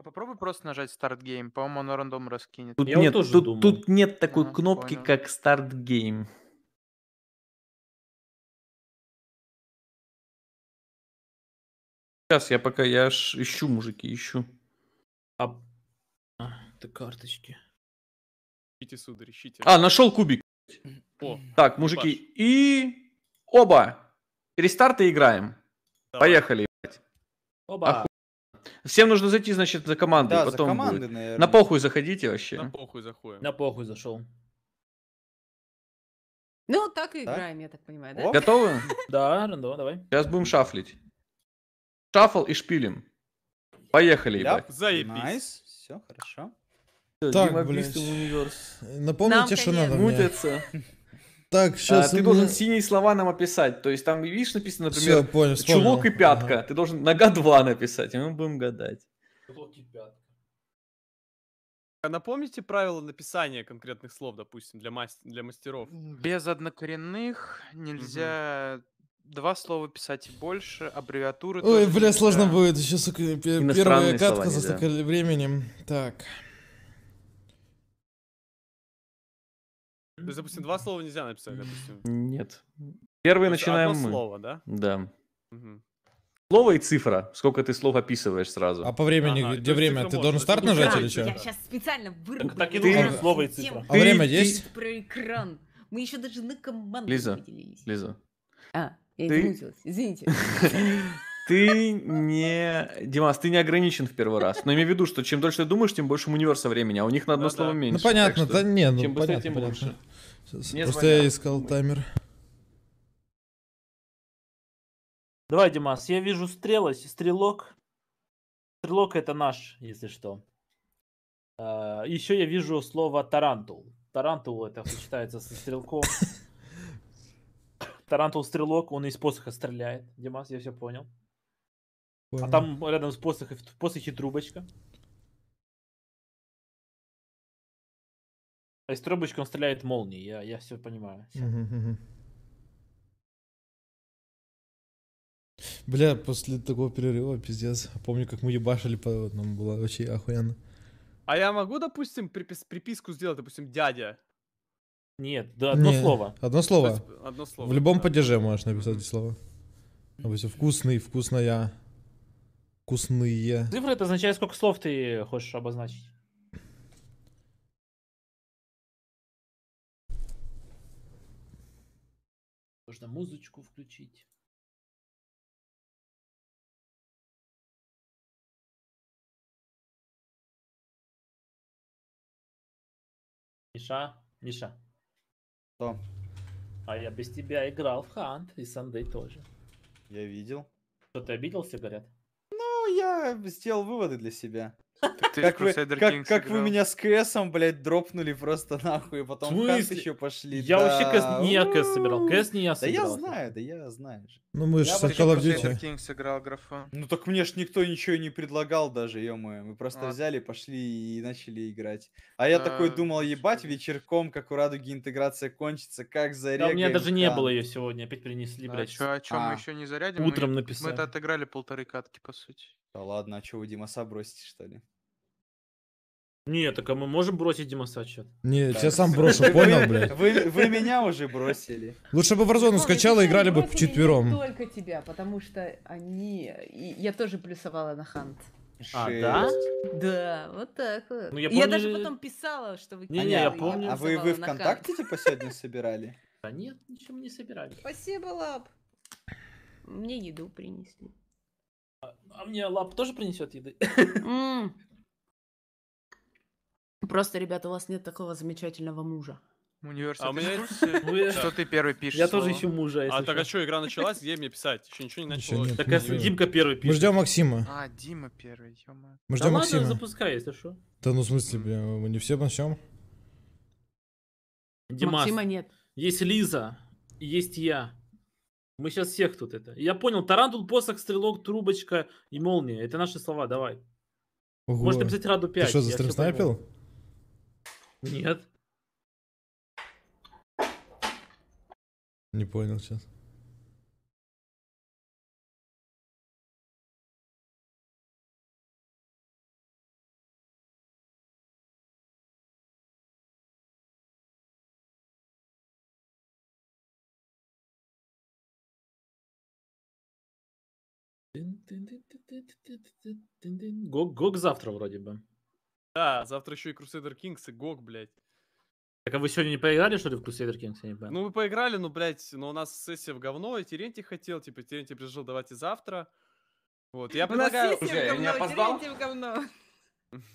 А попробуй просто нажать Start Game, по-моему, оно рандом раскинет. Тут, Я нет, тоже тут, тут нет такой а, кнопки, понял. как Start Game. Сейчас я пока я ж ищу, мужики, ищу. А... а это карточки. Ищите, сударь, ищите. А, нашел кубик. О, так, мужики, Паш. и... Оба! Рестарты играем. Давай. Поехали. Оба. Оху... Всем нужно зайти, значит, за команды, Да, за потом команды, будет. наверное. На похуй заходите вообще. На похуй заходим. На похуй зашел. Ну, так и Так. играем, я так понимаю, да? Оп. Готовы? Да, рандо, давай. Сейчас будем шафлить. Шафл и шпилим. Поехали, ебать. Ляп. Заебись. Найс. Все, хорошо. Так, блядь. Напомните, Нам, что надо мне. Так, сейчас. А, ты должен синие слова нам описать. То есть там, видишь, написано, например, Всё, понял, чулок вспомнил. и пятка. Ага. Ты должен нога два написать, и мы будем гадать. Чулок и пятка. А Напомните правила написания конкретных слов, допустим, для, маст... для мастеров. Без однокоренных нельзя угу. два слова писать и больше, аббревиатуры... Ой, бля, нельзя. сложно будет, еще, сука, первая катка за столько временем. Так... есть, допустим, два слова нельзя написать, допустим. Нет. Первый То начинаем одно мы. слово, да? Да. Мгм. Слово и цифра. Сколько ты слов описываешь сразу. А по времени, Ага, где есть время? Ты должен старт Да, нажать или что? я сейчас специально вырублю. Так и нужно Ты- слово и цифра. А Ты- время ты- есть? Про экран. Мы еще даже на команду Лиза. поделились. Лиза. А, я Ты- измутилась. Извините. Ты не... Димас, ты не ограничен в первый раз. Но имею в виду, что чем дольше ты думаешь, тем больше маневр времени, а у них на одно Да-да. Ну слово Ну меньше. понятно, Так да что не, ну Чем быстрее, тем понятно. лучше. Сейчас, просто звонят. я искал таймер. Давай, Димас, я вижу стрелость, стрелок. Стрелок это наш, если что. А, еще я вижу слово тарантул. Тарантул это сочетается со стрелком. Тарантул стрелок, он из посоха стреляет. Димас, я все понял. понял. А там рядом с посохом, в посохе трубочка. А из трубочки он стреляет молнией, я, я все понимаю. Бля, после такого перерыва, пиздец. Помню, как мы ебашили по нам было очень охуенно. А я могу, допустим, припис приписку сделать, допустим, дядя? Нет, да одно Не, слово. Одно слово. Есть, одно слово. В любом да. падеже можешь написать слово. Допустим, вкусный, вкусная, вкусные. Цифры это означает, сколько слов ты хочешь обозначить. Можно музычку включить. Миша, Миша. Что? А я без тебя играл в Хант и Сандей тоже. Я видел. Что ты обиделся, говорят? Ну, я сделал выводы для себя. Как вы, как, как вы меня с КСом, блядь, дропнули просто нахуй, и потом еще пошли. Я вообще КС не я КС собирал. КС не я собирал. Да я знаю, да я знаю. же. Ну мы же с Call of Duty. сыграл графа. Ну так мне ж никто ничего не предлагал даже, ё Мы просто А. взяли, пошли и начали играть. А я такой а, думал, ебать, вечерком, как у Радуги интеграция кончится, как Да, у меня даже не было ее сегодня, опять принесли, А блядь. чё, о чем А. мы еще не зарядим? Утром Мы- написали. Мы-то отыграли полторы катки, по сути. Да ладно, а чё вы Димаса бросите, что ли? Не, так а мы можем бросить Димаса чат? Не, я сам брошу, понял, блядь? Вы, вы меня уже бросили. Лучше бы Warzone скачала, играли бы четвером. только тебя, потому что они... И я тоже плюсовала на Хант. А, да? Да, вот так вот. Ну, я, помню... я даже потом писала, что вы... Не, не, я помню. А вы, вы ВКонтакте типа сегодня собирали? Да нет, ничего не собирали. Спасибо, Лап. Мне еду принесли. А, а мне Лап тоже принесет еды? Просто, ребята, у вас нет такого замечательного мужа. Университет. А у меня ну, Что ты первый пишешь? Я тоже ищу мужа, А так а что, игра началась? Где мне писать? Еще ничего не началось. Так а Димка первый пишет. Мы ждем Максима. А, Дима первый, Мы ждем Максима. запускай, если что. Да ну в смысле, мы не все начнем. Димас. Максима нет. Есть Лиза, есть я. Мы сейчас всех тут это. Я понял, тарантул, посох, стрелок, трубочка и молния. Это наши слова, давай. Ого. Можешь написать раду 5. Ты что, за стрим снайпил? Пойму. Нет. Не понял сейчас. Гог завтра вроде бы. Да, завтра еще и Crusader Kings и Гог, блядь. Так а вы сегодня не поиграли, что ли, в Crusader Kings? не Ну, мы поиграли, ну, блядь, но у нас сессия в говно, и Терентий хотел, типа, Терентий предложил, давайте завтра. Вот, я предлагаю... У нас сессия в говно, опоздал? Терентий в говно.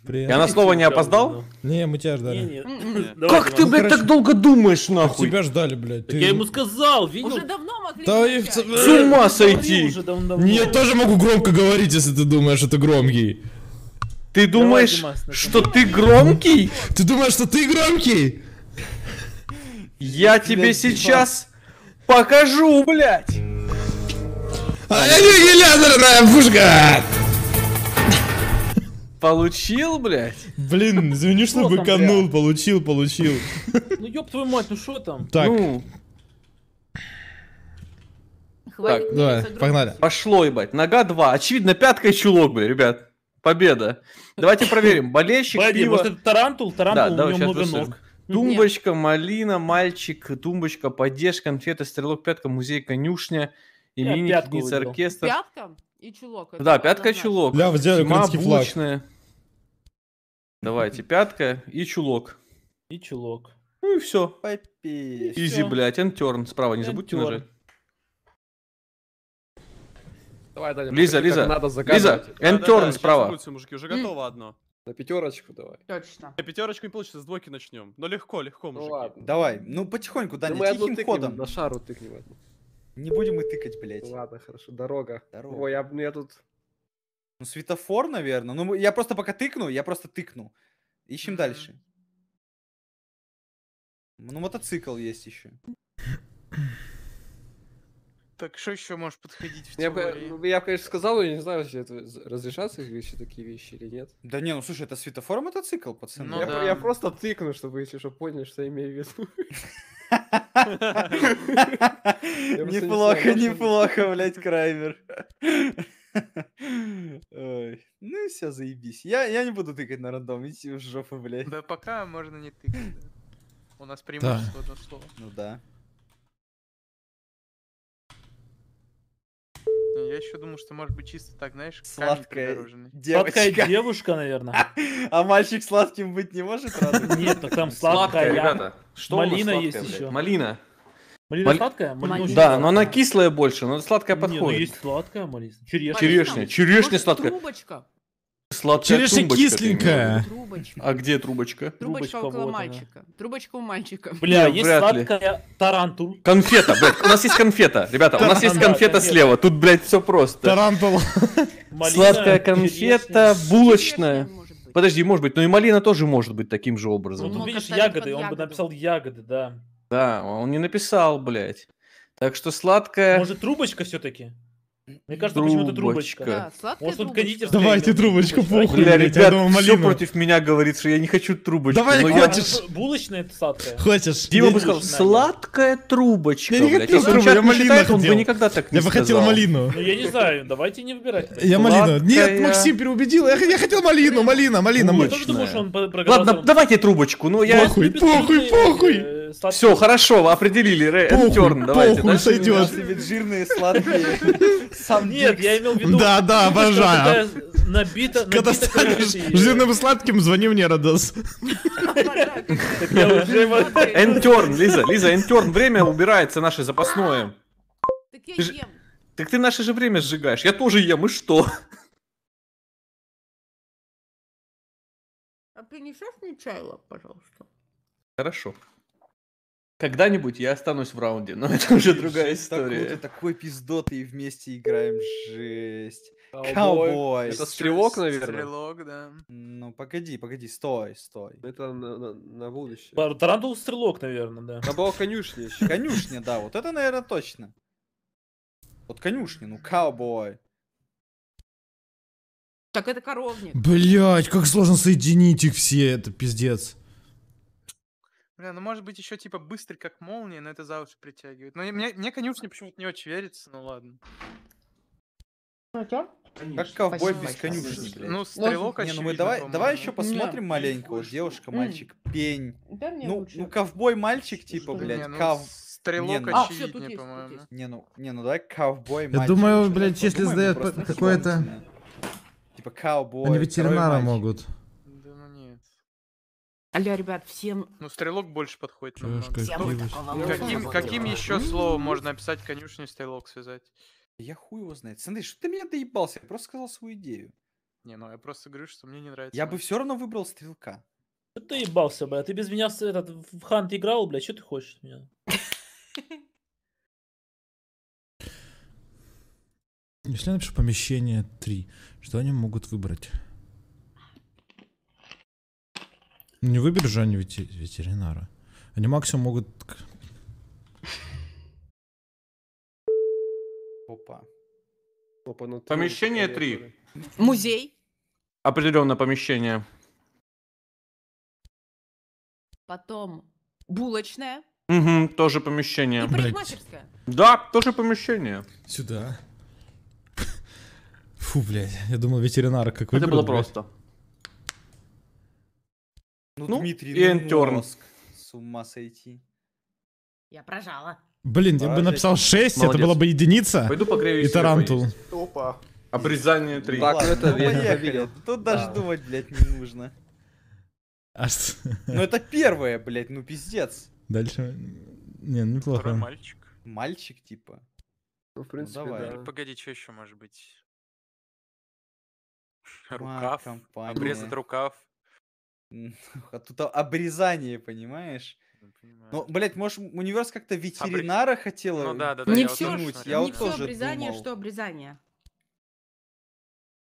Привет. Я на слово не опоздал? Не, мы тебя ждали. Не, не. М-м. Давай, как ты, блядь, так долго думаешь, нахуй? Тебя ждали, блядь. Ты... Я ему сказал, видел? Уже давно могли Да и С ума сойти! Уже давно, давно. Я тоже могу громко говорить, если ты думаешь, что ты громкий. Ты думаешь, Давай, Димас, что ты громкий? Ты думаешь, что ты громкий? Я тебе сейчас покажу, блядь! А я не ядерная пушка! Получил, блядь? Блин, извини, что там, быканул, получил, получил. Ну ёб твою мать, ну что там? Так, ну. Так, давай, погнали. пошло, ебать. Нога 2. Очевидно, пятка и чулок, блядь, ребят. Победа. Давайте проверим. Болельщик Погоди, пива... это тарантул? Тарантул, да, у него много ног. Тумбочка, Нет. малина, мальчик, тумбочка, поддержка, Конфеты. стрелок, пятка, музей, конюшня, именинница, оркестр. Пятка и чулок. Да, пятка и чулок. Ля, взяли Зима, Давайте, пятка и чулок. И чулок. Ну и все. Попись. Изи, блядь, антерн. Справа не забудьте нажать. Давай, Даня, Лиза, Лиза, как надо Лиза, загадывать. Да-да-да, справа. будет мужики, уже готово одно. На пятерочку давай. Точно. На Пятерочку не получится, с двойки начнем. Но легко, легко, ну мужики. Ну ладно. Давай, ну потихоньку, Да Даня, мы тихим ходом. на шару тыкнем. Не будем и тыкать, блядь. Ладно, хорошо, дорога. Дорога. Ой, я, ну я тут... Ну, светофор, наверное. Ну, я просто пока тыкну, я просто тыкну. Ищем Мгм. дальше. Ну, мотоцикл есть еще. Так что еще можешь подходить в я, бы, ну, я, конечно, сказал, я не знаю, вообще это разрешатся еще такие вещи или нет. Да не, ну слушай, это светофор мотоцикл, пацаны. Ну, я, да. я просто тыкну, чтобы если что поняли, что я имею в виду. Неплохо, неплохо, блядь, Краймер. Ой, ну и все, заебись. Я, я не буду тыкать на рандом, идите в жопу, блядь. Да пока можно не тыкать. У нас преимущество одно слово. Ну да. Я еще думаю, что может быть чисто так, знаешь, сладкая девочка. Сладкая девушка, наверное. А мальчик сладким быть не может, Нет, так там сладкая. ребята. Что Малина есть еще. Малина. Малина сладкая? Малина да, но она кислая больше, но сладкая ну подходит. есть сладкая малина. Черешня. Черешня, черешня сладкая. Трубочка. Сладкая Череша кисленькая. А где трубочка? Трубочка, трубочка около вот мальчика. Она. Трубочка у мальчика. Бля, Нет, есть сладкая ли. тарантул. Конфета, блядь, у нас есть конфета. Ребята, у нас есть конфета слева. Тут, блядь, все просто. Тарантул. Сладкая конфета, булочная. Подожди, может быть, но и малина тоже может быть таким же образом. Ну, ну видишь, ягоды, он бы написал ягоды, да. Да, он не написал, блядь. Так что сладкая... Может, трубочка все-таки? Мне кажется, почему-то трубочка. Да, сладкая Может, трубочка. кондитерская. Давайте трубочку, похуй. Бля, ребят, думаю, все малину. против меня говорит, что я не хочу трубочку. Давай, но хочешь. Я... Булочная это сладкая. Хватишь? Дима бы сказал, сладкая трубочка, Я не хотел трубочку, я малину хотел. Он бы никогда так не Я бы хотел малину. Ну, я не знаю, давайте не выбирать. Я малину. Нет, Максим переубедил, я хотел малину, малина, малина. Ну, я Ладно, давайте трубочку, ну я... Похуй, похуй, похуй. Э, сладкие. Все, хорошо, определили. Похуй, Терн, давайте. Похуй сойдет. Жирные, сладкие. Сам Нет, я имел в виду... Да, да, обожаю. Набито, Когда станешь жирным и сладким, звони мне, Родос. Энтерн, Лиза, Лиза, энтерн, время убирается наше запасное. Так я ем. Так ты наше же время сжигаешь. Я тоже ем, и что? А принесешь мне чай, пожалуйста? Хорошо. Когда-нибудь я останусь в раунде, но это уже другая история. Это такой пиздот, и вместе играем, жесть. Cowboys. Это стрелок, наверное? Стрелок, да. Ну, погоди, погоди, стой, стой. Это на, на, на будущее. Тарантул стрелок, наверное, да. Это была конюшня еще. Конюшня, да, вот это, наверное, точно. Вот конюшня, ну, cowboy. Так это коровник. Блять, как сложно соединить их все, это пиздец. Бля, ну может быть еще типа быстрый как молния, но это за уши притягивает. Но мне, мне конюшня почему-то не очень верится, ну ладно. Ну, как ковбой без конюшни, блядь. Ну, стрелок не, ну мы давай, по-моему. давай еще посмотрим не. маленько. Вот девушка, мальчик, пень. Да, ну, лучше. ну, ковбой мальчик, типа, Что? блядь, ну, не, ну, Стрелок не, ну... очевиднее, а, все, по-моему. Есть, не, ну, не, ну давай ковбой мальчик. Я думаю, блядь, если сдают какое-то... Типа ковбой. Они ветеринара могут. Алло, ребят, всем... Ну, стрелок больше подходит Чашка, Всем такого каким, каким еще словом можно описать конюшню стрелок связать? Я хуй его знает. Смотри, что ты меня доебался? Я просто сказал свою идею. Не, ну я просто говорю, что мне не нравится. Я бы все равно выбрал стрелка. Что ты ебался, бля? Ты без меня этот, в хант играл, бля, что ты хочешь от меня? Если я напишу помещение 3, что они могут выбрать? Ну, не выберут же они вети ветеринара. Они максимум могут... Опа. Опа ну, помещение три. Музей. Определенное помещение. Потом булочная. Угу, тоже помещение. И парикмахерская. Да, тоже помещение. Сюда. Фу, блядь, я думал ветеринара как Это было блядь. просто. Ну, ну Дмитрий, и ну энтерн. С ума сойти. Я прожала. Блин, я бы написал 6, Молодец. это было бы единица. Пойду погрею и тарантул. Опа. Обрезание 3. Так, ну Ладно, это ну, поехали. Тут да. даже думать, блядь, не нужно. А ну это первое, блядь, ну пиздец. Дальше. Не, ну, неплохо. Второй мальчик. Мальчик, типа. Ну, в принципе, ну, давай. Да. Погоди, что еще может быть? Рукав. Обрезать рукав. А тут обрезание, понимаешь? Ну, Ну, блядь, может, м- универс как-то Обре- ветеринара хотела Ну да, да, да, Не я все, тоже Я не вот все тоже обрезание, думал. что обрезание.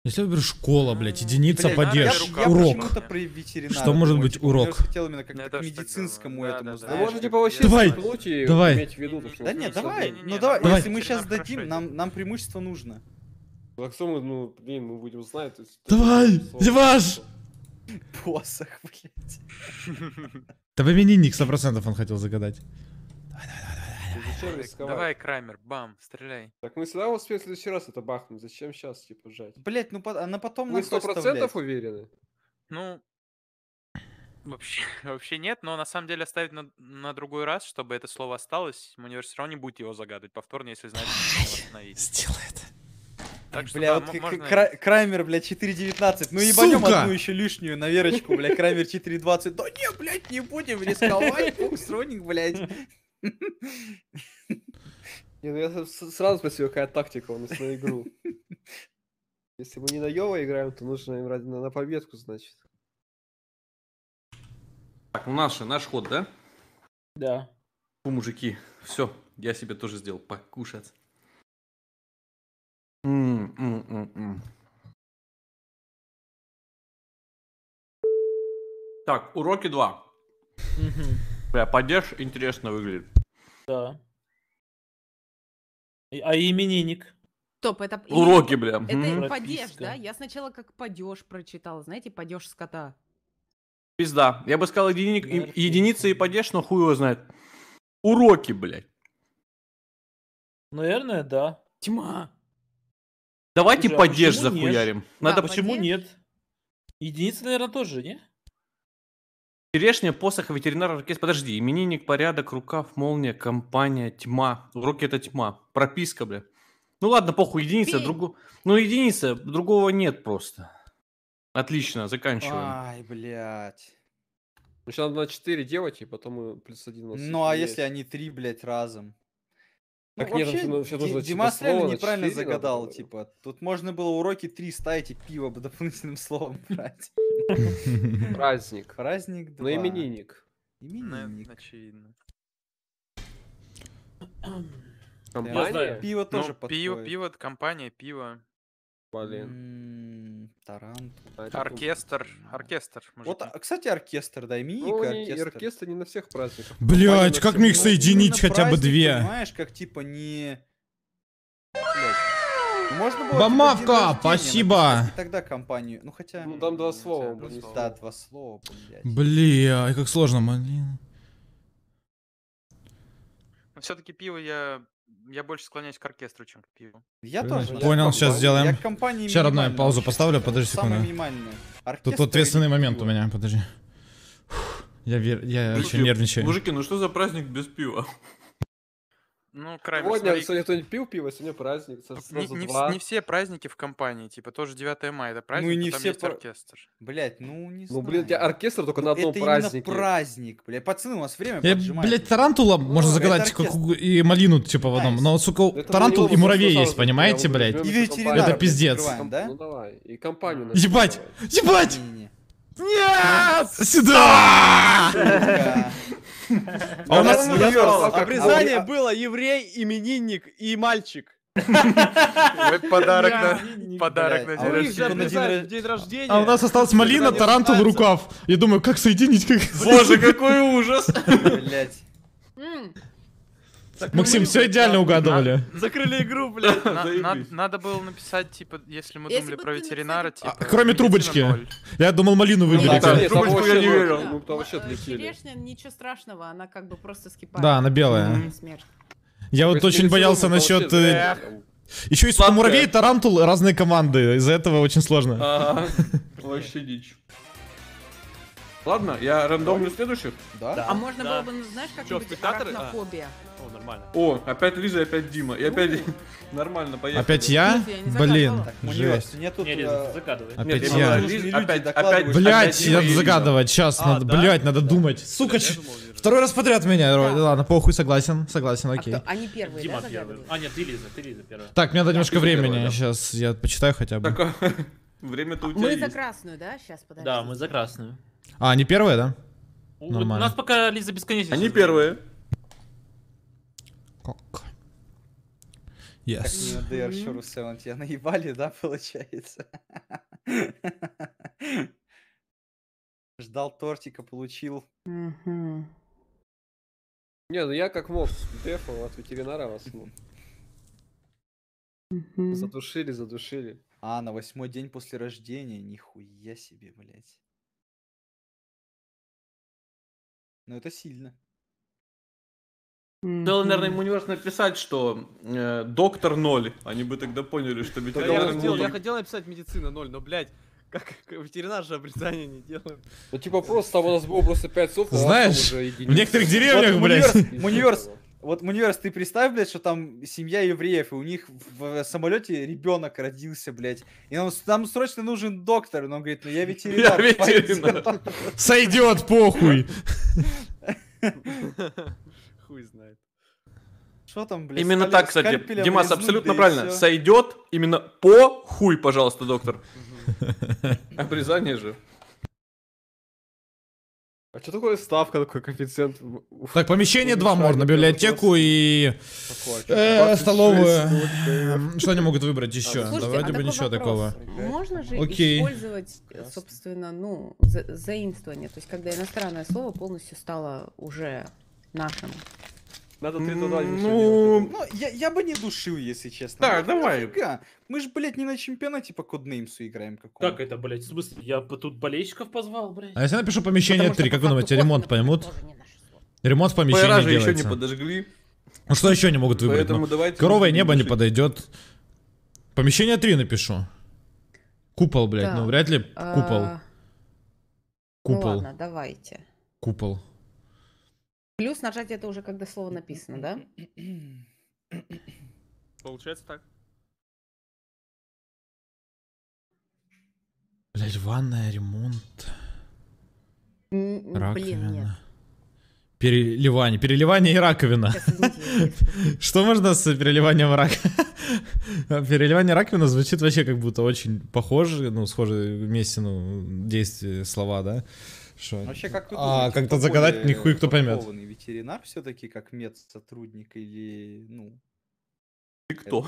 Если, выберешь школа, блядь, единица Блядь, надо Я, я урок. почему-то ветеринара Что может быть типа, урок? хотел именно как-то ну, к медицинскому Да, этому, да, да, Ну, можно, типа, вообще Давай! Давай! иметь в виду, то, что Да нет, давай, ну не не давай, ну, давай. если мы сейчас дадим, нам, нам преимущество нужно. Лаксомы, ну, блин, мы будем знать. Давай! универсал. Посох, блядь. Да в именинник 100% он хотел загадать. Давай, Крамер, бам, стреляй. Так мы всегда успеем в следующий раз это бахнуть. Зачем сейчас, типа, жать? Блять, ну она потом Мы сто процентов уверены? Ну, вообще, вообще нет, но на самом деле оставить на, на другой раз, чтобы это слово осталось, Мунивер все равно не будет его загадывать повторно, если знаете, что остановить. Сделай это. Так что, бля, да, вот можно... кра Крамер, бля, 4.19. Ну ебанем одну еще лишнюю на Верочку, бля, Крамер 4.20. Да не, блядь, не будем рисковать, Фоксроник, блядь. Ну я сразу спросил, какая тактика у нас на игру. Если мы не на Йова играем, то нужно им ради на победку, значит. Так, ну наш, наш ход, да? Да. У мужики, все, я себе тоже сделал покушать. М, м, м, Так, уроки 2. Мгм. Бля, падеж интересно выглядит. Да. А именинник? Топ, это... Уроки, бля. Это мгм. им падеж, да? Я сначала как падеж прочитала, знаете, падеж скота. Пизда. Я бы сказал единик, и- единица и падеж, но хуй его знает. Уроки, блядь. Наверное, да. Тьма. Давайте Слушай, а падеж типа, почему нет? А надо А почему падеж? нет? Единица, наверное, тоже, не? Черешня, посох, ветеринар, ракет. Подожди, именинник, порядок, рукав, молния, компания, тьма. руки это тьма. Прописка, бля. Ну ладно, похуй, единица, другу... Ну, единица, другого нет просто. Отлично, заканчиваем. Ай, блядь. Значит, ну, надо на 4 делать, и потом плюс один у нас Ну а есть. если они три, блядь, разом? Ну, Так нет, вообще, ну, сейчас типа, слово реально неправильно четыре загадал, было. типа. Тут можно было уроки три ставить и пиво бы дополнительным словом брать. Праздник. Праздник 2. Ну, Но именинник. Именинник. Ну, очевидно. Компания? Пиво тоже подходит. Ну, пиво, подходит. пиво, компания, пиво. Блин. Таран. А оркестр, оркестр. Вот, а, кстати, оркестр, дай Ну, миника, они- оркестр. оркестр не на всех праздниках. Блять, как мне их соединить хотя бы две? Понимаешь, как типа не... Можно было... Типа, Бомавка, спасибо. написать, тогда компанию. Ну хотя... Ну, там два слова бы Да, два слова, блядь. Бля, как сложно, блин. Но ну, все-таки пиво я я больше склоняюсь к оркестру, чем к пиву. Я тоже. Понял, я сейчас сделаем. Я компании Сейчас, родная паузу поставлю, подожди секунду. Тут ответственный момент пиво. у меня, подожди. Фух, я, вер... я очень нервничаю. Мужики, ну что за праздник без пива? Ну, Крамер, сегодня, смотри... сегодня кто-нибудь пил пиво, сегодня праздник. Сразу не, не, не все праздники в компании, типа тоже 9 мая, это ну, праздник, ну, и а не все есть пар... оркестр. Блять, ну не знаю. Ну, блин, у тебя оркестр только ну, на одном это празднике. Это праздник, блядь. Пацаны, у вас время Я, поджимает. Блядь, тарантула ну, можно загадать и малину, типа, в одном. Но, сука, это тарантул и муравей есть, понимаете, блядь? И ветеринар. Это пиздец. Да? Ну давай, и компанию. А. Ебать! Ебать! Нет! Сюда! А у нас а обрезание было еврей, именинник и мальчик. Подарок на подарок на а день рождения. А у нас осталась малина, тарантул, рукав. Я думаю, как соединить? Боже, какой ужас! Блять. Так Максим, мы... все идеально угадывали. Закрыли игру, бля. На, на, надо было написать, типа, если мы если думали про ветеринара, типа... А, кроме трубочки. Я думал, малину ну, выберете. Ну, да, трубочку я не верил. Ну, там вообще Черешня, ничего страшного, она как бы просто скипает. Да, она белая. Я вот очень боялся насчет... Еще есть муравей, тарантул, разные команды. Из-за этого очень сложно. Вообще дичь. Ладно, я рандомлю следующих. Да? А можно Да. было бы, ну, знаешь, Чё, как-нибудь спектаторы? А. арахнофобия. О, нормально. О, опять Лиза, опять Дима. И опять нормально, поехали. Опять я? Блин, жесть. нет тут... Э, загадывай. Опять я. опять, Блять, надо загадывать, сейчас, а, надо, блять, надо думать. Сука, второй раз подряд меня, Да. Ладно, похуй, согласен, согласен, А окей. кто- Они первые, да, Дима первый. А, нет, ты Лиза, ты Лиза первая. Так, мне надо немножко первая, времени, да. сейчас я почитаю хотя бы. Так, а, время тут у тебя Мы за красную, да, сейчас, подожди. Да, мы за красную. А, они первые, да? У, у нас пока Лиза бесконечная. Они первые. Как? Yes. Как не DR Sure Seven, тебя наебали, да, получается? Ждал тортика, получил. Угу. Не, ну я как мог дефал от ветеринара вас. Ну. Задушили, задушили. А, на восьмой день после рождения, нихуя себе, блядь. Ну, это сильно. Надо, наверное, ему не написать, что э, доктор ноль. Они бы тогда поняли, что ветеринар... Я я хотел написать медицина ноль, но, блядь, как, как ветеринар же обрезание не делает. Ну, типа, просто у нас было просто 5 сот, Знаешь, в некоторых деревнях, вот, блядь... Муниверс, муниверс, вот, Муниверс, ты представь, блядь, что там семья евреев, и у них в самолете ребенок родился, блядь. И нам, нам срочно нужен доктор. Но он говорит, ну я ветеринар. Я ветеринар. Сойдет, похуй. Хуй знает. Что там, блядь? Именно так, кстати. Димас, абсолютно правильно. Сойдет именно по хуй, пожалуйста, доктор. Обрезание же. А что такое ставка, такой коэффициент? Так, помещение два можно, библиотеку и э, типа, столовую. Что они могут выбрать еще? Слушайте, а Давайте бы ничего такого. Можно же использовать, э, собственно, ну, за заимствование, то есть когда иностранное слово полностью стало уже нашим. Надо 3 тонна Ну, ну я, я бы не душил, если честно. Да, ну, давай. Нафига? Мы же, блядь, не на чемпионате по коднеймсу играем каком. Как это, блядь? В смысле, я бы тут болельщиков позвал, блядь? А если напишу помещение Потому 3, как вы думаете, ремонт поймут? Ремонт в помещении Байражи делается. еще не подожгли. Ну что еще они могут выбрать? Поэтому ну, давайте Коровое небо не подойдет. Помещение 3 напишу. Купол, блядь, да. ну вряд ли купол. А, купол. Ну, ладно, давайте. Купол. Плюс нажать это уже, когда слово написано, да? Получается так. Блять, ванная, ремонт. раковина. Блин, Переливание. Переливание и раковина. Что можно с переливанием раковины? Переливание раковина звучит вообще как будто очень похоже, ну, схоже вместе, ну, действие, слова, да? Шо? Вообще, как вы а, думаете, а, как-то загадать нихуя кто поймет. ветеринар все-таки как медсотрудник или, ну... и кто?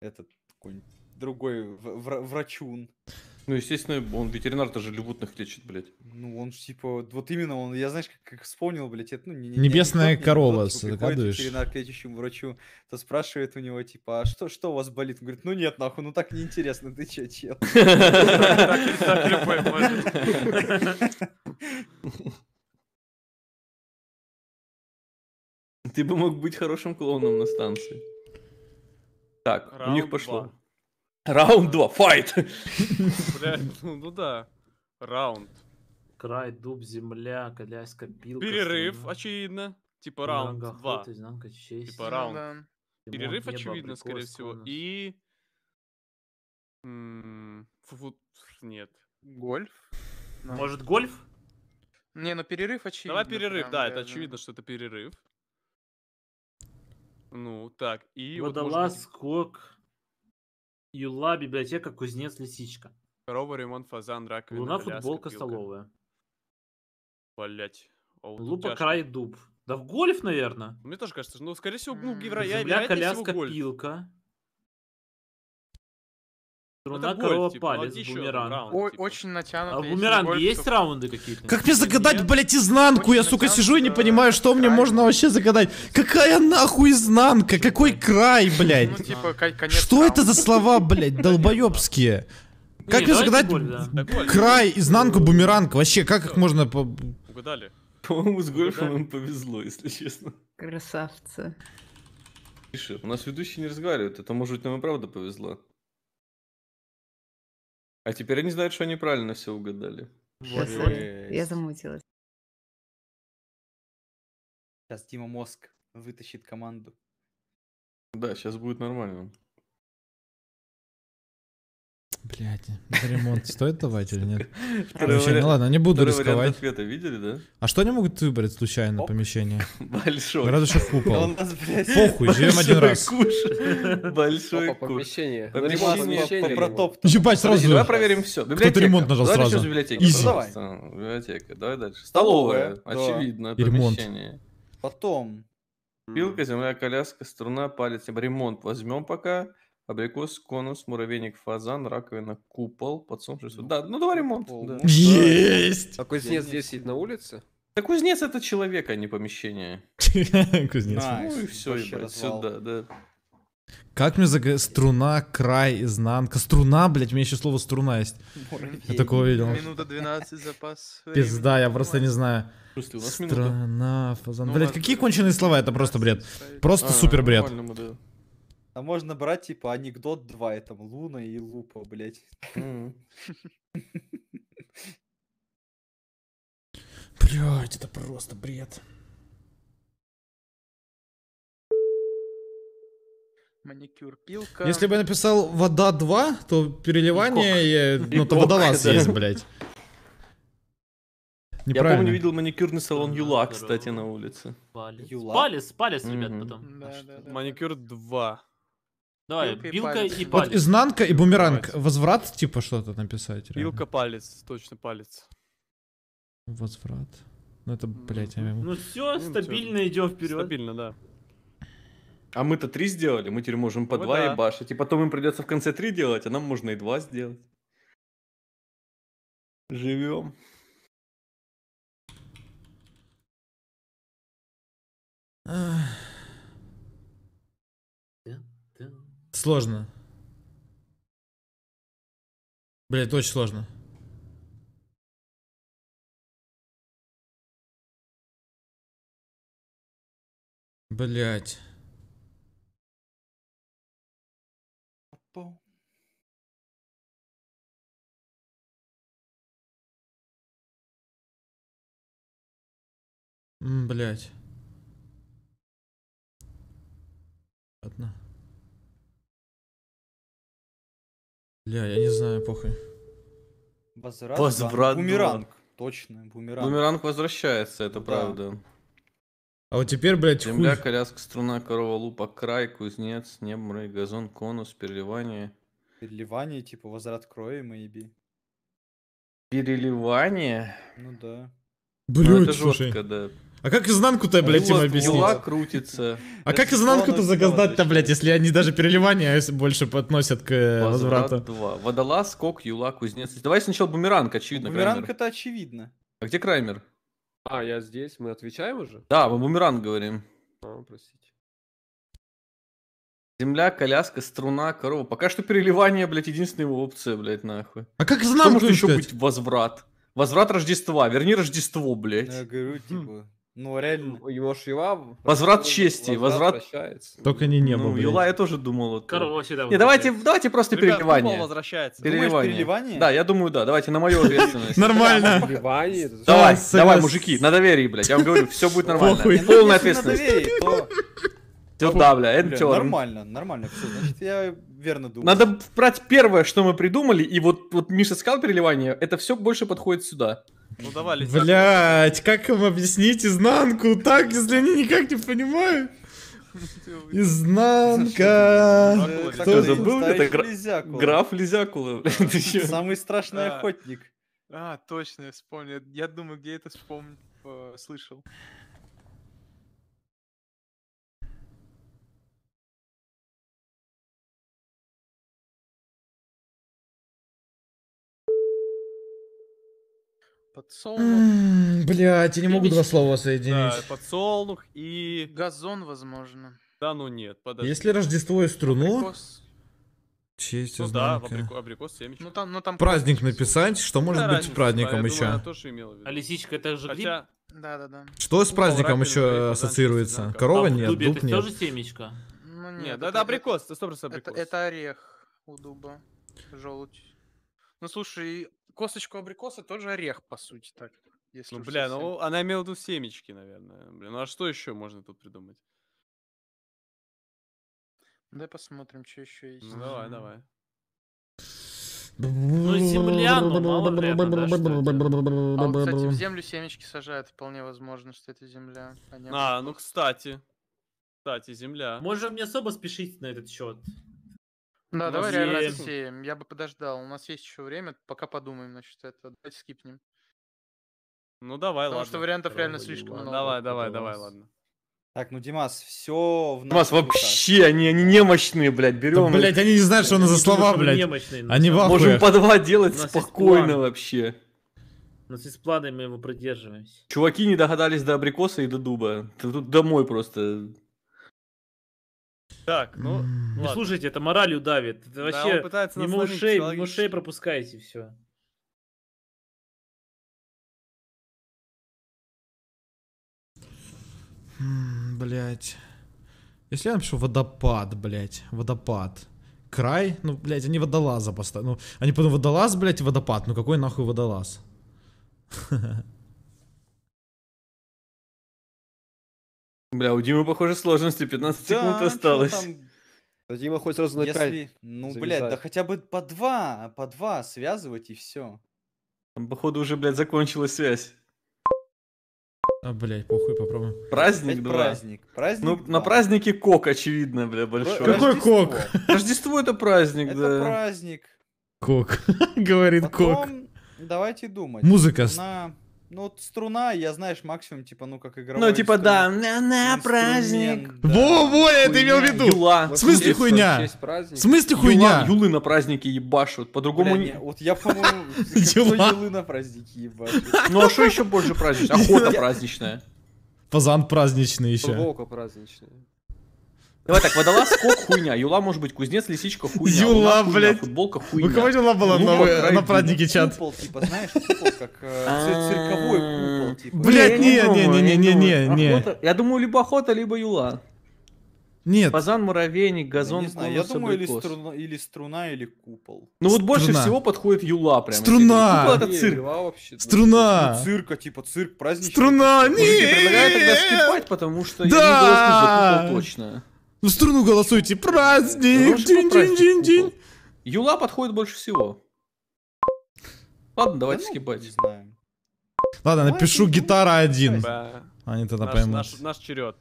Этот, этот какой-нибудь другой врачун. Ну, естественно, он ветеринар-то же животных лечит, блядь. Ну, он ж, типа, вот именно он, я знаешь, как, как вспомнил, блядь, это, ну, не, не, Небесная не, не, корова, типа, ветеринар к лечащему врачу, то спрашивает у него, типа, а что, что у вас болит? Он говорит, ну нет, нахуй, ну так неинтересно, ты че, чел? Ты бы мог быть хорошим клоуном на станции. Так, у них пошло. Раунд 2, файт! Блядь, ну, ну, да. Раунд. Край, дуб, земля, коляска, пилка. Перерыв, страна. очевидно. Типа раунд 2. Изнанка, честь. Типа раунд. Да. Перерыв, небо, очевидно, прикос, скорее всего. И... М нет. Гольф? Ну. Может, гольф? Не, ну перерыв очевидно. Давай перерыв, прям, да, да, это очевидно, что это перерыв. Ну, так, и... Водолаз, вот, быть... скок, Юла, библиотека, кузнец, лисичка. Корова, ремонт, фазан, раковина, Луна, ляска, футболка, пилка. столовая. Блять. А Лупа, край, дуб. Да в гольф, наверное. Мне тоже кажется, ну, скорее всего, ну, вероятно, Земля, коляска, всего гольф. пилка. Руна, корова, типа, палец, ну, еще Раунд, типа. Очень натянутый. А в бумеранг есть раунды какие-то? Как мне загадать, нет? блядь, изнанку? Очень я, сука, сижу и не э, понимаю, что край. мне можно вообще загадать. Какая нахуй изнанка? Какой типа. край, блядь? Ну, типа, конец что раунда. это за слова, блядь, долбоебские? Как мне загадать край, изнанку, э, бумеранг? Вообще, как их можно... Угадали. По-моему, с гольфом им повезло, если честно. Красавцы. Тише, у нас ведущий не разговаривает, это может нам и правда повезло. А теперь они знают, что они правильно все угадали. я замутилась. Сейчас Дима Мозг вытащит команду. Да, сейчас будет нормально. Блять, ремонт стоит давать или нет? ну ладно, не буду рисковать. Света видели, да? А что они могут выбрать случайно помещение? Большой. Градусов купол. Похуй, живем один раз. Большой куш. Помещение. Ебать, сразу. Давай проверим все. Кто-то ремонт нажал сразу. Давай библиотеки. Изи. Библиотека, давай дальше. Столовая, очевидно, помещение. Потом. Пилка, земля, коляска, струна, палец. Типа ремонт возьмем пока абрикос, конус, муравейник, фазан, раковина, купол, подсолнечник. Ну, да, ну давай ремонт. Ну, да. Есть! А кузнец здесь сидит на улице? Да кузнец это человек, а не помещение. Кузнец. А, ну и все, сюда, да. Как мне за струна, край, изнанка. Струна, блядь, у меня еще слово струна есть. Я такого видел. Минута 12 запас. Пизда, я просто не знаю. Страна, фазан. Ну Блять, какие конченые слова, это просто бред. А, просто супер бред. А можно брать, типа, анекдот 2, и там Луна и Лупа, блядь. Блядь, это просто бред. маникюр, пилка. Если бы я написал вода 2, то переливание, и, ну то водолаз есть, блядь. Я помню, видел маникюрный салон Юла, кстати, на улице. Палец, палец, ребят, потом. Маникюр 2. Да, билка, билка и, палец. и палец. Вот изнанка и бумеранг. Палец. Возврат, типа, что-то написать. Реально. Билка, палец, точно палец. Возврат. Ну это, блядь, я мимо. Ну все, ну, стабильно ну, идем вперед. Стабильно, да. А мы-то три сделали, мы теперь можем по ну, два да. ебашить. И потом им придется в конце три делать, а нам можно и два сделать. Живем. Ах. Сложно. Блять, очень сложно. Блять. Блять. Одна. Бля, я не знаю, похуй. Возврат, Возврат Бумеранг. Два. Точно, бумеранг. Бумеранг возвращается, это да. правда. А вот теперь, блядь, Земля, хуй. коляска, струна, корова, лупа, край, кузнец, небо небмрый, газон, конус, переливание. Переливание, типа, возврат крови, maybe. Переливание? Ну да. Блюд, ну, это жестко, слушай. да. А как изнанку-то, блядь, им объяснить? Юла крутится. А как изнанку-то загоздать-то, блядь, если они даже переливания больше подносят к э, возврату? Водолаз, скок, юла, кузнец. Давай сначала бумеранг, очевидно. Бумеранг это очевидно. А где Краймер? А, я здесь, мы отвечаем уже? Да, мы бумеранг говорим. А, простите. Земля, коляска, струна, корова. Пока что переливание, блядь, единственная его опция, блядь, нахуй. А как знам, что может еще быть возврат? Возврат Рождества. Верни Рождество, блядь. Я говорю, типа, хм. Ну, реально. Его ж Юла... Возврат чести, возврат... возвращается. Только не небо, Ну, блядь. Юла я тоже думал. Вот... Э, Корова сюда Не, давайте, давайте просто Ребят, переливание. возвращается. Думаешь, переливание? Да, я думаю, да. Давайте на мою ответственность. Нормально. Вливание, Давай, давай, мужики, на доверии, блядь. Я вам говорю, все будет нормально. Ну, Полная если на ответственность. Все, да, бля, бля, это Нормально, нормально. Все, значит, я верно думаю. Надо брать первое, что мы придумали, и вот, вот Миша сказал переливание, это все больше подходит сюда. Ну давай, летят. Блять, как им объяснить изнанку так, если они никак не понимают? Изнанка! Кто забыл? Это граф Лизякула. Самый страшный а. охотник. А, точно, вспомнил. Я думаю, где это вспомнил, э, слышал. Подсолнух. Блять, я не могу два слова соединить. подсолнух и... Газон, возможно. Да ну нет, подожди. Если Рождество и струну... Честь ну, да, абрико, абрикос, семечко. Ну, там, ну, там праздник написать, что может да, быть с праздником да, еще? Думаю, а лисичка это же гриб? Хотя... Да, да, да. Что с ну, праздником ну, еще ассоциируется? Да, Корова а, нет, дуб это нет. тоже семечко? Ну нет, нет это, это абрикос, это 100% абрикос. Это, это орех у дуба, желудь. Ну слушай, косточку абрикоса тоже орех, по сути, так. Если ну, бля, совсем... ну она имела в семечки, наверное. Блин, ну а что еще можно тут придумать? Давай посмотрим, что еще есть. Ну, давай, давай. Ну, земляну, мало вероятно, да, А кстати, в землю семечки сажают, вполне возможно, что это земля. А, а ну, кстати. Кстати, земля. Можем не особо спешить на этот счет. Да, давай реально отсеем. Я бы подождал. У нас есть еще время, пока подумаем насчет этого. Давайте скипнем. Ну давай, Потому ладно. Потому что вариантов давай, реально слишком давай, много. Давай, давай, давай, ладно. Так, ну Димас, все в Димас, вообще, они, они немощные, блядь, берем. Да, блядь, они не знают, что у нас за слова, блядь. Немощные, они в Можем по два делать спокойно вообще. У нас есть планы, мы его продерживаемся. Чуваки не догадались до абрикоса и до дуба. Тут домой просто так, ну, ну не слушайте, это моралью давит. Это вообще он пытается ушей, мимо ушей пропускаете все. Блять. Если я напишу водопад, блять, водопад. Край, ну, блять, они водолаза поставили. Ну, они потом водолаз, блять, водопад. Ну какой нахуй водолаз? Бля, у Димы, похоже, сложности 15 Да, секунд ну, осталось. что там, Дима хоть сразу на пять. если, ну, блядь, да хотя бы по два, по два связывать и все. Там, походу, уже, блядь, закончилась связь. А, блядь, похуй, попробуем. Праздник, Опять праздник. Праздник. Ну, на празднике кок, очевидно, бля, большой. Какой Рождество. кок? Рождество это праздник, Это да. праздник. Кок. Говорит кок. давайте думать. Музыка На ну, вот струна, я знаешь, максимум, типа, ну, как игровой. Ну, типа, да, на, на праздник. Да. Во, во, я это имел в виду. Юла. В смысле Здесь хуйня? В смысле хуйня? Юла, юлы на празднике ебашут, по-другому не... Вот я, по-моему, юлы на празднике ебашут. Ну, а что еще больше праздничное? Охота праздничная. Пазан праздничный еще. Волка праздничная. Давай так, водолаз, скок, хуйня. Юла может быть кузнец, лисичка, хуйня. Юла, хуйня, блядь. Футболка, хуйня. Вы кого Юла была на, на типа, празднике чат? Купол, типа, знаешь, купол, как э, цирковой купол, типа. Блядь, не, не, не, не, не, не, не. Я думаю, либо охота, либо Юла. Нет. Пазан, муравейник, газон, я, знаю, я думаю, или струна, или струна, или купол. Ну вот больше всего подходит юла прям. Струна! Купол это цирк. вообще, струна! Ну, типа, цирка, типа цирк, праздничный. Струна! Не! Предлагаю тогда скипать, потому что я не точно. Ну, в струну голосуйте. Праздник! Динь-динь-динь-динь! Юла подходит больше всего. Ладно, давайте да, ну, скипать. Не знаем. Ладно, напишу гитара один. Они тогда наш, поймут. Наш, наш черед.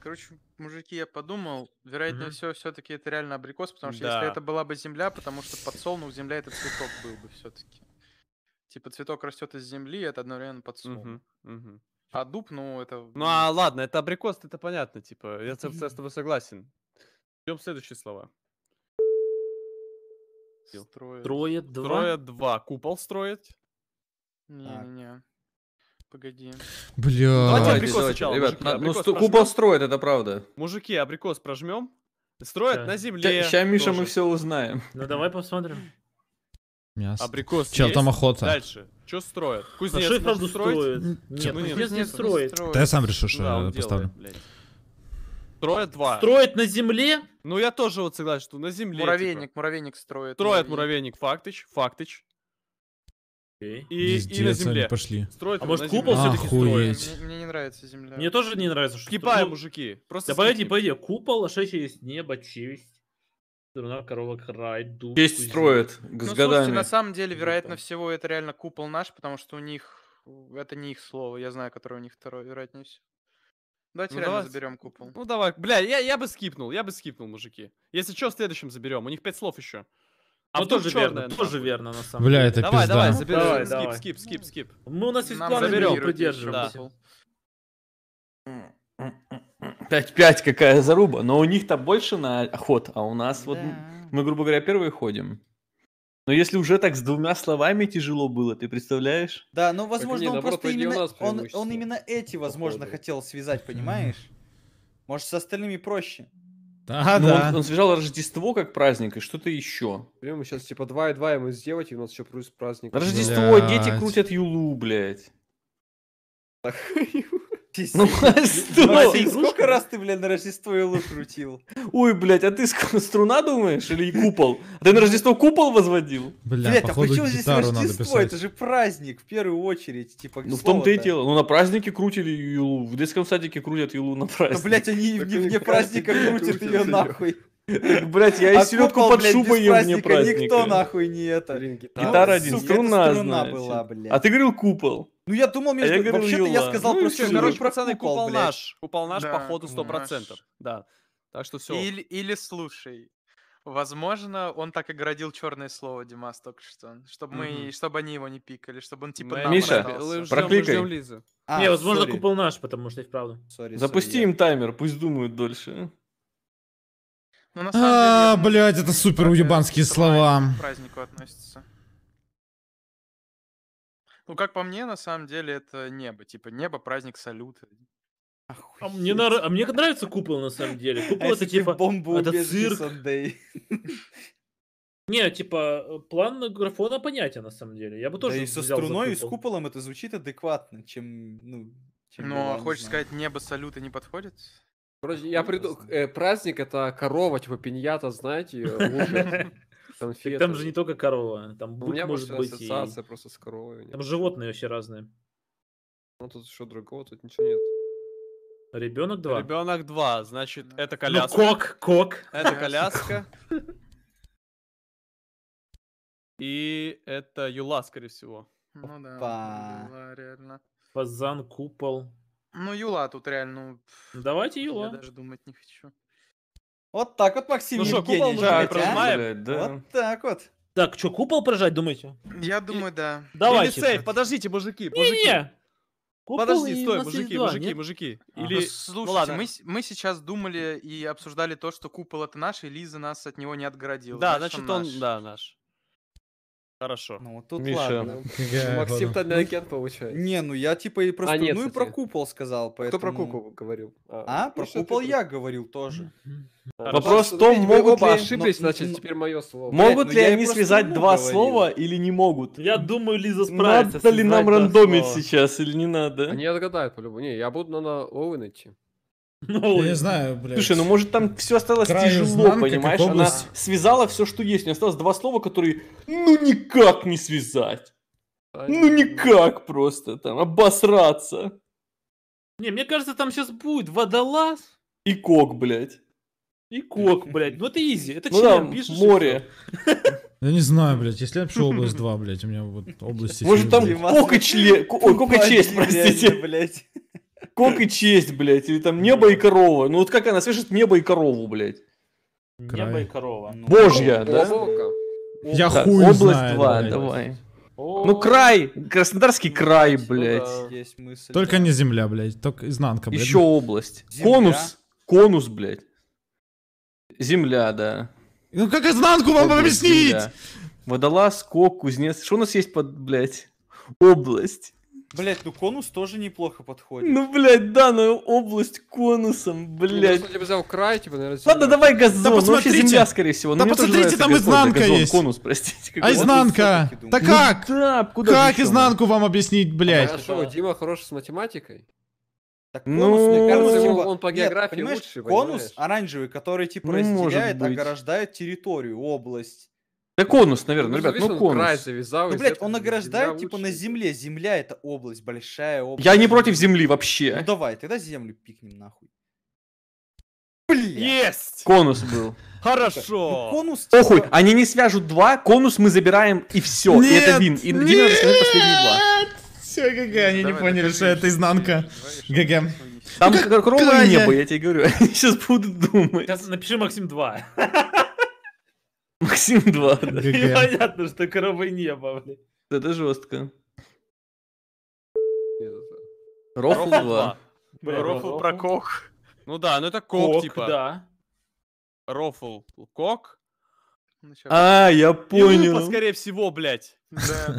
Короче, мужики, я подумал, вероятнее mm-hmm. всего, все-таки это реально абрикос, потому что да. если это была бы земля, потому что подсолнух земля это цветок был бы все-таки. Типа цветок растет из земли, это одновременно подсолнух. Mm-hmm. Mm-hmm. А дуб, ну, это... Ну, а ладно, это абрикос, это понятно, типа, я с тобой согласен. Идем следующие слова. Строит. Строит два. Строит два. Купол строит. Не-не-не. Погоди. Бля. Ну, давайте абрикос давайте, сначала. Ребят, мужики, на, ну, абрикос ну, прожмем. купол строит, это правда. Мужики, абрикос прожмем. Строят да. на земле. Сейчас, Миша, тоже. мы все узнаем. Ну, давай посмотрим. Мясо. Абрикос Чем есть? там охота? Дальше. Что строят? Кузнец Наши, правда, строит? Нет, ну, кузнец не строит. Да я сам решу, что да, я поставлю. Делает, строят два. Строят на земле? Ну я тоже вот согласен, что на земле. Муравейник, типа. муравейник строит. Строят муравейник, фактыч, фактыч. Okay. И, Здесь и на земле. пошли. Строят а может купол все-таки строит? Мне, мне не нравится земля. Мне тоже не нравится, что... Кипаем, ну, мужики. Просто да погоди, погоди, купол, а что еще есть? Небо, честь. Страна коровок рай, Честь строят с ну, годами. Слушайте, на самом деле, типа вероятно всего, это реально купол наш, потому что у них... Это не их слово, я знаю, которое у них второе, вероятнее всего. Давайте ну, реально давай. заберем купол. Ну давай, бля, я, я бы скипнул, я бы скипнул, мужики. Если что, в следующем заберем, у них пять слов еще. А ну, тоже черная, верно, тоже верно, на самом Бля, деле. это давай, пизда. Давай, ну, заберем, давай, скип, давай. скип, скип, скип. Мы ну, у нас есть планы. заберем, придержим. Да. 5-5 какая заруба, но у них-то больше на ход, а у нас да. вот мы, грубо говоря, первые ходим. Но если уже так с двумя словами тяжело было, ты представляешь? Да, ну возможно, Нет, он просто именно, он, он именно эти, возможно, Походу. хотел связать, понимаешь? Может, с остальными проще. Да, ну, да. Он, он связал Рождество как праздник и что-то еще. Прямо сейчас типа 2 и 2 ему сделать, и у нас еще плюс праздник. Рождество, блядь. дети крутят юлу, блядь. Ну, а что? игрушка, раз ты, блядь, на Рождество его крутил. Ой, блядь, а ты струна думаешь или купол? А ты на Рождество купол возводил? блядь, а почему здесь Рождество? Это же праздник, в первую очередь. Типа, ну, в том-то и дело. Ну, на празднике крутили Юлу. В детском садике крутят Юлу на праздник. блядь, они вне праздника крутят ее нахуй. Блять, я и а селедку под шубой ем мне праздник. Никто нахуй не это. Гитара один, струна, знаешь. А, а ты говорил купол. Ну я думал, между... А я говорю, вообще-то я сказал ну, все. Короче, пацаны упал, упал наш. Упал наш, да, походу, 100%. Наш. Да. Так что все. Или, или слушай, Возможно, он так оградил черное слово Димас только что, чтобы мы, mm-hmm. чтобы они его не пикали, чтобы он типа нам Миша, ждем, прокликай. Мы ждем а, не, возможно, sorry. купил наш, потому что и вправду. Sorry, Запусти sorry, им я... таймер, пусть думают дольше. а, ну, а блядь, это супер уебанские слова. К празднику относится. Ну, как по мне, на самом деле, это небо. Типа небо, праздник, салют. А мне, на... а мне нравится купол, на самом деле. А купол а это типа... Бомбу это цирк. Не, типа, э, план графона понятен, на самом деле. Я бы тоже Да и со струной, и с куполом это звучит адекватно, чем, ну... Чем Но, ну, а я, хочешь сказать, небо салюта не подходит? Вроде я приду... Э, праздник — это корова, типа, пиньята, знаете, конфеты. Так там же не только корова, там бык У меня может быть ассоциация и... просто с коровой. Нет. Там животные вообще разные. Ну тут еще другого, тут ничего нет. Ребенок 2. Ребенок 2, значит, это ну, коляска. Ну, кок, кок. Это коляска. И это Юла, скорее всего. Ну да, Юла, реально. Фазан, купол. Ну, Юла тут реально... Ну, Давайте Юла. Я даже думать не хочу. Вот так вот, Максим ну что, купол Евгеньевич, да, прожимаем? Блядь, да. Вот так вот. Так, что, купол прожать, думаете? Я думаю, да. Давайте. Или сейф, подождите, мужики, мужики. Не-не. Купол Подожди, стой, мужики, два, мужики, нет? мужики. Или... Ну, ну слушайте, ну, ладно. мы, мы сейчас думали и обсуждали то, что купол это наш, и Лиза нас от него не отгородила. Да, значит, он, наш. да, наш. Хорошо. Ну, вот тут Миша. ладно. Максим-то для ну, агент получается. Не, ну я типа и просто... А, нет, ну и про купол сказал, поэтому... А кто про кукол говорил? А, а, про Миша, купол ты- я говорил тоже. Вопрос в ну, том, могут ли... ошиблись, но- ну, значит, но- теперь мое слово. Могут ну ли они связать два говорил. слова или не могут? Я думаю, Лиза справится. Надо ли нам рандомить сейчас или не надо? Они отгадают по-любому. Не, я буду на Оуэн идти. Ну, я не знаю, блядь. Слушай, ну может там все осталось Край тяжело, знанка, понимаешь? Она связала все, что есть. У нее осталось два слова, которые ну никак не связать. А ну никак просто там обосраться. Не, мне кажется, там сейчас будет водолаз. И кок, блядь. И кок, блядь. Ну это изи. Это ну, член, пишешь. Море. Я не знаю, блядь, если я область 2, блядь, у меня вот области... Может там кок и член, кок и честь, простите. блядь. Кок и честь, блядь. Или там небо и корова. Ну вот как она свяжет небо и корову, блядь? Край. Небо и корова. Ну, Божья, да? Облако. Я да, хуй Область знаю, 2, блядь. давай. О, ну край, Краснодарский ну, край, ну блядь. Есть мысль, только да. не земля, блядь, только изнанка, блядь. Еще область. Земля? Конус, конус, блядь. Земля, да. Ну как изнанку вам область, объяснить? Земля. Водолаз, кок, кузнец. Что у нас есть под, блядь, область? Блять, ну конус тоже неплохо подходит. Ну, блять, да, ну область конусом, блять. Ну, я бы взял край, типа, наверное, земля. Ладно, давай газон, да, ну, посмотрите. Ну, земля, скорее всего. Да, ну, посмотрите, там газон, а изнанка газон, есть. Конус, простите. А изнанка? Да ну, как? Ну, да, куда как изнанку вам объяснить, а блять? Хорошо, Дима хорош с математикой. Так конус, ну, мне кажется, его, типа, он по географии нет, лучше. Конус понимаешь? оранжевый, который типа ну, разделяет, а ограждает территорию, область. Да конус, наверное, ну, ребят, ну конус. Край завязал, ну, блядь, он ограждает, типа, на земле. Земля — это область, большая область. Я не против земли вообще. Ну давай, тогда землю пикнем нахуй. Блин. Есть! Конус был. Хорошо. Ну, конус... Похуй, они не свяжут два, конус мы забираем и все. Нет, и это вин. И нет, расскажи последние два. Все, ГГ, они не поняли, что это изнанка. ГГ. Там ну, как, кровное небо, я тебе говорю. Сейчас будут думать. Сейчас напиши Максим 2. Максим 2, да. И понятно, что коровы не блядь. Это жестко. Рофл 2. Рофл про кок. Ну да, ну это кок, типа. да. Рофл кок. Ну, а, я понял. лупа, скорее всего, блядь.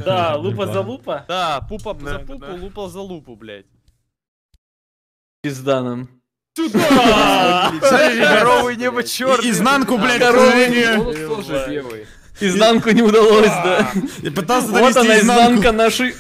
Да, лупа за лупа. Да, пупа за пупу, лупа за лупу, блядь. Пизда нам. Туда! Здоровый небо черт! Изнанку, блядь, тоже Изнанку не удалось, да. А. Я пытался Вот она, изнанка нашей...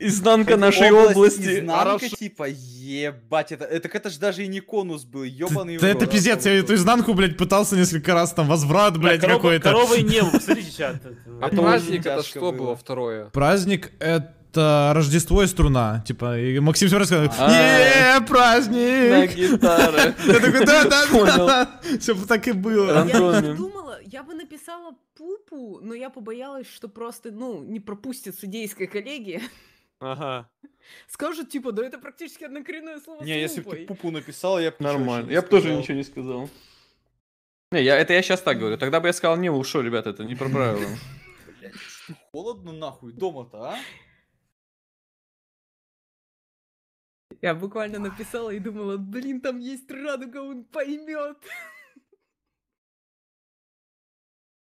Изнанка нашей области. Изнанка, типа, ебать, это, это, это же даже и не конус был, ебаный Да это пиздец, я эту изнанку, блядь, пытался несколько раз, там, возврат, блядь, какой-то. Коровы не было, посмотрите чат. А праздник это что было второе? Праздник это... Это Рождество и струна. Типа, и Максим все рассказал. А, Еее, праздник! На гитаре. Я такой, да, да, да. Все так и было. Я думала, я бы написала пупу, но я побоялась, что просто, ну, не пропустит судейская коллегия. Ага. Скажут, типа, да это практически однокоренное слово Не, если бы ты пупу написал, я бы Нормально. Я бы тоже ничего не сказал. Не, я, это я сейчас так говорю. Тогда бы я сказал, не, ушел, ребята, это не про правила. Холодно нахуй дома-то, а? Я буквально написала и думала, блин, там есть радуга, он поймет.